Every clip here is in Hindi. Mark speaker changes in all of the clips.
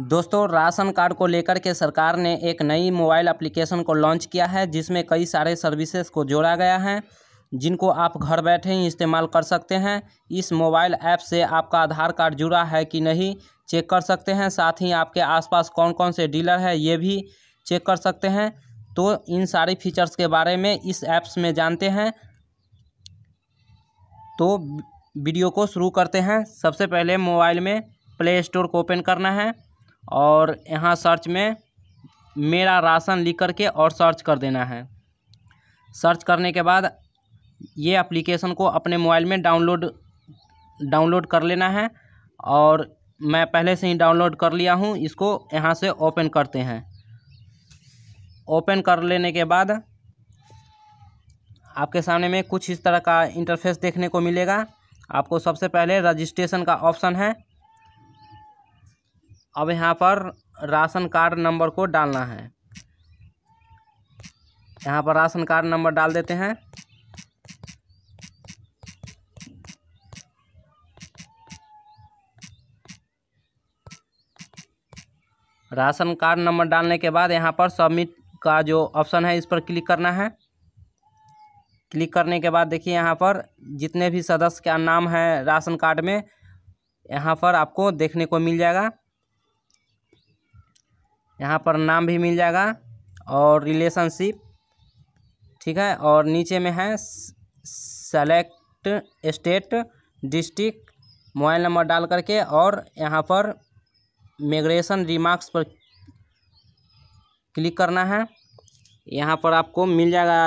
Speaker 1: दोस्तों राशन कार्ड को लेकर के सरकार ने एक नई मोबाइल एप्लीकेशन को लॉन्च किया है जिसमें कई सारे सर्विसेज को जोड़ा गया है जिनको आप घर बैठे ही इस्तेमाल कर सकते हैं इस मोबाइल ऐप से आपका आधार कार्ड जुड़ा है कि नहीं चेक कर सकते हैं साथ ही आपके आसपास कौन कौन से डीलर है ये भी चेक कर सकते हैं तो इन सारी फीचर्स के बारे में इस ऐप्स में जानते हैं तो वीडियो को शुरू करते हैं सबसे पहले मोबाइल में प्ले स्टोर को ओपन करना है और यहाँ सर्च में मेरा राशन लिख करके और सर्च कर देना है सर्च करने के बाद ये एप्लीकेशन को अपने मोबाइल में डाउनलोड डाउनलोड कर लेना है और मैं पहले से ही डाउनलोड कर लिया हूँ इसको यहाँ से ओपन करते हैं ओपन कर लेने के बाद आपके सामने में कुछ इस तरह का इंटरफेस देखने को मिलेगा आपको सबसे पहले रजिस्ट्रेशन का ऑप्शन है अब यहाँ पर राशन कार्ड नंबर को डालना है यहाँ पर राशन कार्ड नंबर डाल देते हैं राशन कार्ड नंबर डालने के बाद यहाँ पर सबमिट का जो ऑप्शन है इस पर क्लिक करना है क्लिक करने के बाद देखिए यहाँ पर जितने भी सदस्य का नाम है राशन कार्ड में यहाँ पर आपको देखने को मिल जाएगा यहाँ पर नाम भी मिल जाएगा और रिलेशनशिप ठीक है और नीचे में है select state district mobile number डाल करके और यहाँ पर मेग्रेशन रिमार्क्स पर क्लिक करना है यहाँ पर आपको मिल जाएगा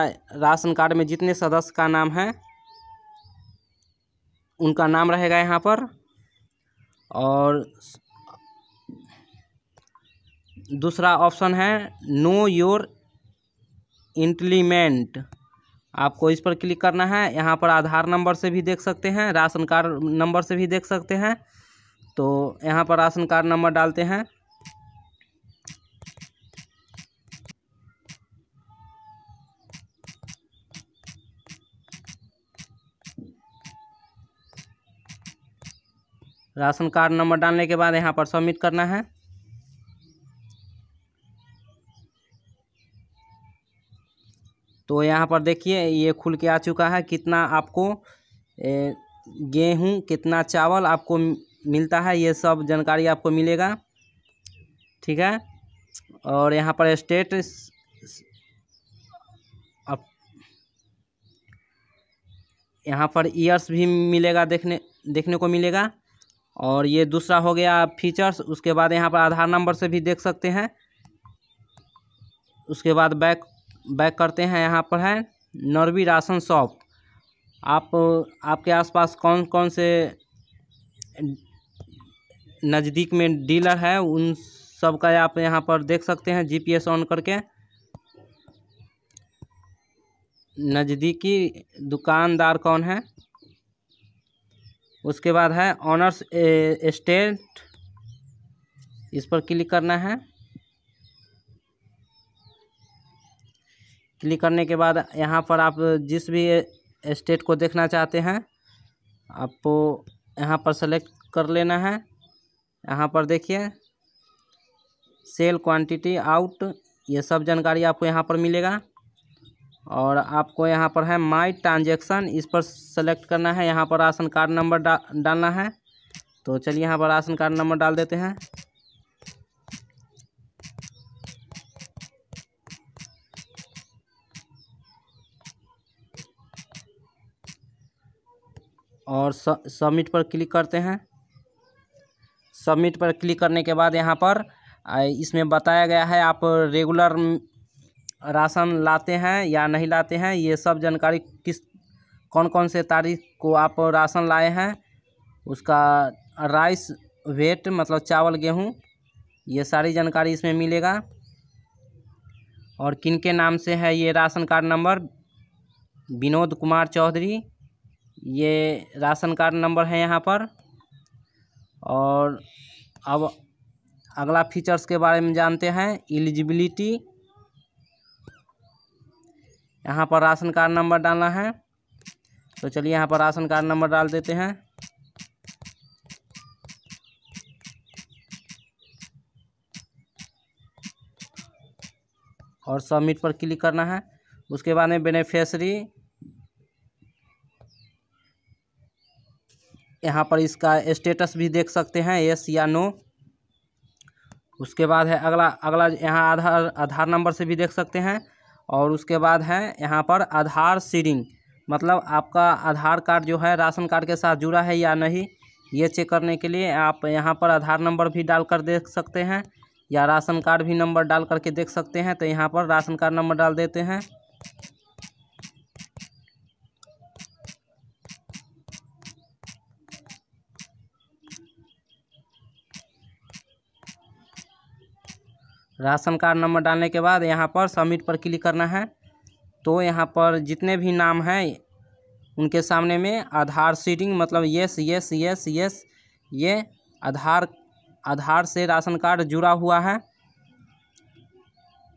Speaker 1: राशन कार्ड में जितने सदस्य का नाम है उनका नाम रहेगा यहाँ पर और दूसरा ऑप्शन है नो योर इंटलीमेंट आपको इस पर क्लिक करना है यहाँ पर आधार नंबर से भी देख सकते हैं राशन कार्ड नंबर से भी देख सकते हैं तो यहाँ पर राशन कार्ड नंबर डालते हैं राशन कार्ड नंबर डालने के बाद यहाँ पर सबमिट करना है तो यहाँ पर देखिए ये खुल के आ चुका है कितना आपको गेहूँ कितना चावल आपको मिलता है ये सब जानकारी आपको मिलेगा ठीक है और यहाँ पर स्टेट यहाँ पर ईयर्स भी मिलेगा देखने देखने को मिलेगा और ये दूसरा हो गया फीचर्स उसके बाद यहाँ पर आधार नंबर से भी देख सकते हैं उसके बाद बैक बैक करते हैं यहाँ पर है नरवी राशन शॉप आप आपके आसपास कौन कौन से नज़दीक में डीलर है उन सब का आप यहाँ पर देख सकते हैं जीपीएस ऑन करके नज़दीकी दुकानदार कौन है उसके बाद है ऑनर्स स्टेट इस पर क्लिक करना है क्लिक करने के बाद यहाँ पर आप जिस भी स्टेट को देखना चाहते हैं आपको यहाँ पर सेलेक्ट कर लेना है यहाँ पर देखिए सेल क्वांटिटी आउट ये सब जानकारी आपको यहाँ पर मिलेगा और आपको यहाँ पर है माई ट्रांजेक्शन इस पर सेलेक्ट करना है यहाँ पर राशन कार्ड नंबर डा डालना है तो चलिए यहाँ पर राशन कार्ड नंबर डाल देते हैं और सबमिट पर क्लिक करते हैं सबमिट पर क्लिक करने के बाद यहाँ पर इसमें बताया गया है आप रेगुलर राशन लाते हैं या नहीं लाते हैं ये सब जानकारी किस कौन कौन से तारीख को आप राशन लाए हैं उसका राइस वेट मतलब चावल गेहूँ ये सारी जानकारी इसमें मिलेगा और किन के नाम से है ये ration card number Vinod Kumar Chaudhary ये राशन कार्ड नंबर है यहाँ पर और अब अगला फीचर्स के बारे में जानते हैं एलिजिबिलिटी यहाँ पर राशन कार्ड नंबर डालना है तो चलिए यहाँ पर राशन कार्ड नंबर डाल देते हैं और सबमिट पर क्लिक करना है उसके बाद में बेनिफिशरी यहाँ पर इसका स्टेटस भी देख सकते हैं यस या नो उसके बाद है अगला अगला यहाँ आधार आधार नंबर से भी देख सकते हैं और उसके बाद है यहाँ पर आधार सीडिंग मतलब आपका आधार कार्ड जो है राशन कार्ड के साथ जुड़ा है या नहीं ये चेक करने के लिए आप यहाँ पर आधार नंबर भी डाल कर देख सकते हैं या राशन कार्ड भी नंबर डाल करके देख सकते हैं तो यहाँ पर राशन कार्ड नंबर डाल देते हैं राशन कार्ड नंबर डालने के बाद यहाँ पर सबमिट पर क्लिक करना है तो यहाँ पर जितने भी नाम हैं उनके सामने में आधार सीडिंग मतलब यस यस यस यस ये आधार आधार से राशन कार्ड जुड़ा हुआ है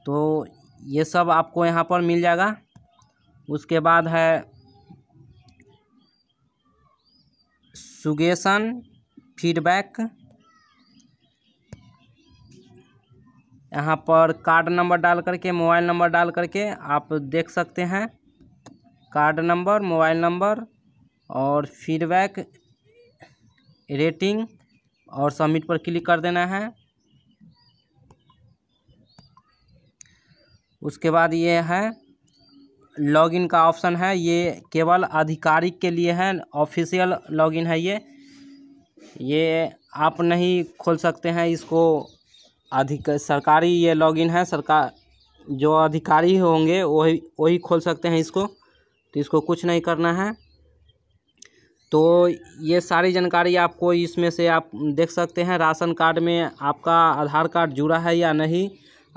Speaker 1: तो ये सब आपको यहाँ पर मिल जाएगा उसके बाद है सुगेशन फीडबैक यहाँ पर कार्ड नंबर डाल करके मोबाइल नंबर डाल करके आप देख सकते हैं कार्ड नंबर मोबाइल नंबर और फीडबैक रेटिंग और सबमिट पर क्लिक कर देना है उसके बाद ये है लॉगिन का ऑप्शन है ये केवल आधिकारिक के लिए है ऑफिशियल लॉगिन है ये ये आप नहीं खोल सकते हैं इसको अधिक सरकारी ये लॉगिन है सरकार जो अधिकारी होंगे वही वही खोल सकते हैं इसको तो इसको कुछ नहीं करना है तो ये सारी जानकारी आपको इसमें से आप देख सकते हैं राशन कार्ड में आपका आधार कार्ड जुड़ा है या नहीं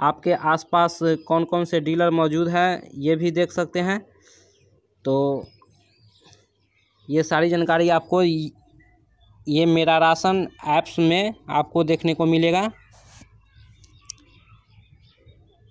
Speaker 1: आपके आसपास कौन कौन से डीलर मौजूद है ये भी देख सकते हैं तो ये सारी जानकारी आपको ये मेरा राशन ऐप्स में आपको देखने को मिलेगा